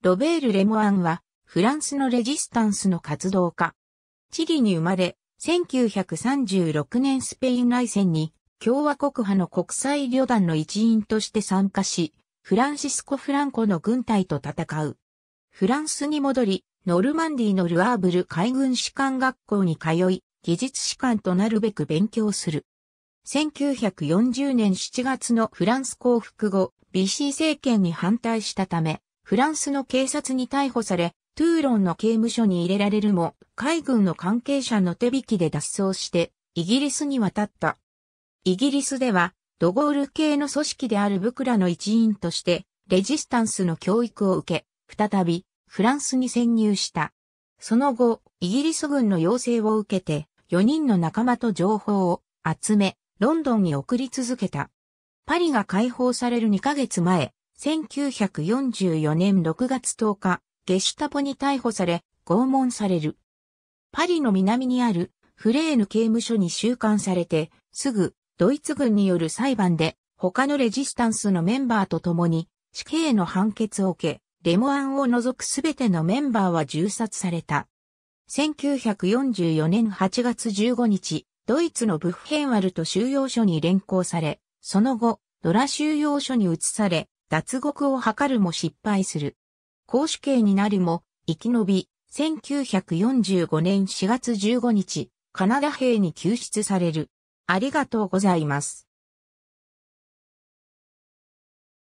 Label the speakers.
Speaker 1: ロベール・レモアンは、フランスのレジスタンスの活動家。チリに生まれ、1936年スペイン内戦に、共和国派の国際旅団の一員として参加し、フランシスコ・フランコの軍隊と戦う。フランスに戻り、ノルマンディのルアーブル海軍士官学校に通い、技術士官となるべく勉強する。1940年7月のフランス降伏後、ビシー政権に反対したため、フランスの警察に逮捕され、トゥーロンの刑務所に入れられるも、海軍の関係者の手引きで脱走して、イギリスに渡った。イギリスでは、ドゴール系の組織であるブクラの一員として、レジスタンスの教育を受け、再び、フランスに潜入した。その後、イギリス軍の要請を受けて、4人の仲間と情報を集め、ロンドンに送り続けた。パリが解放される2ヶ月前、1944年6月10日、ゲシュタポに逮捕され、拷問される。パリの南にあるフレーヌ刑務所に収監されて、すぐドイツ軍による裁判で他のレジスタンスのメンバーと共に死刑の判決を受け、レモアンを除くすべてのメンバーは銃殺された。1944年8月15日、ドイツのブッヘンワルト収容所に連行され、その後、ドラ収容所に移され、脱獄を図るも失敗する。公主刑になるも、生き延び、1945年4月15日、カナダ兵に救出される。ありがとうございます。